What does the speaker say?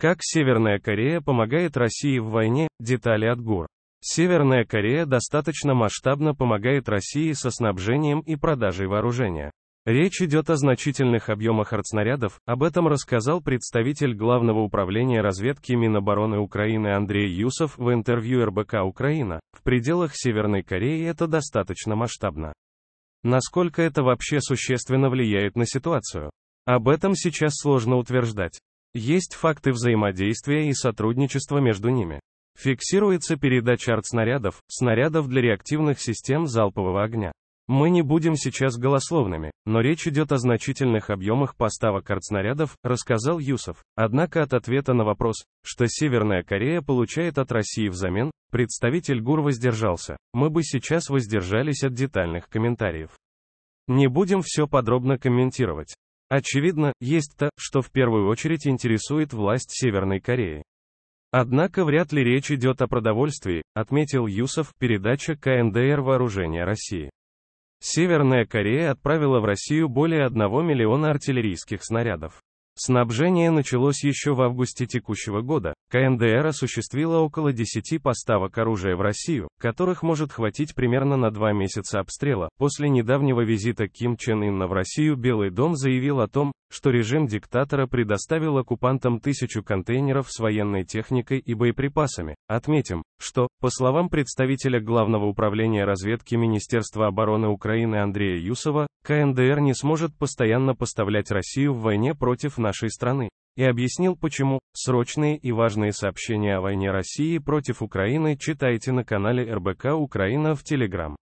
Как Северная Корея помогает России в войне? Детали от ГУР. Северная Корея достаточно масштабно помогает России со снабжением и продажей вооружения. Речь идет о значительных объемах артснарядов, об этом рассказал представитель Главного управления разведки Минобороны Украины Андрей Юсов в интервью РБК «Украина». В пределах Северной Кореи это достаточно масштабно. Насколько это вообще существенно влияет на ситуацию? Об этом сейчас сложно утверждать. Есть факты взаимодействия и сотрудничества между ними. Фиксируется передача артснарядов, снарядов для реактивных систем залпового огня. Мы не будем сейчас голословными, но речь идет о значительных объемах поставок артснарядов, рассказал Юсов. Однако от ответа на вопрос, что Северная Корея получает от России взамен, представитель ГУР воздержался. Мы бы сейчас воздержались от детальных комментариев. Не будем все подробно комментировать. Очевидно, есть то, что в первую очередь интересует власть Северной Кореи. Однако вряд ли речь идет о продовольствии, отметил Юсов, передача КНДР вооружения России. Северная Корея отправила в Россию более 1 миллиона артиллерийских снарядов. Снабжение началось еще в августе текущего года. КНДР осуществила около 10 поставок оружия в Россию, которых может хватить примерно на два месяца обстрела. После недавнего визита Ким Чен Инна в Россию Белый дом заявил о том, что режим диктатора предоставил оккупантам тысячу контейнеров с военной техникой и боеприпасами. Отметим, что, по словам представителя Главного управления разведки Министерства обороны Украины Андрея Юсова, КНДР не сможет постоянно поставлять Россию в войне против НАТО нашей страны, и объяснил почему. Срочные и важные сообщения о войне России против Украины читайте на канале РБК Украина в Телеграм.